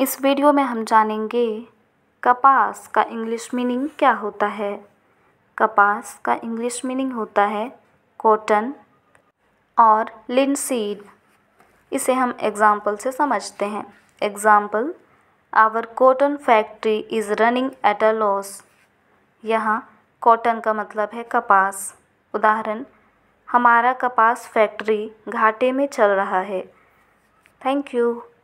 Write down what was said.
इस वीडियो में हम जानेंगे कपास का इंग्लिश मीनिंग क्या होता है कपास का इंग्लिश मीनिंग होता है कॉटन और लिनसीड इसे हम एग्ज़ाम्पल से समझते हैं example our cotton factory is running at a loss यहाँ कॉटन का मतलब है कपास उदाहरण हमारा कपास फैक्ट्री घाटे में चल रहा है थैंक यू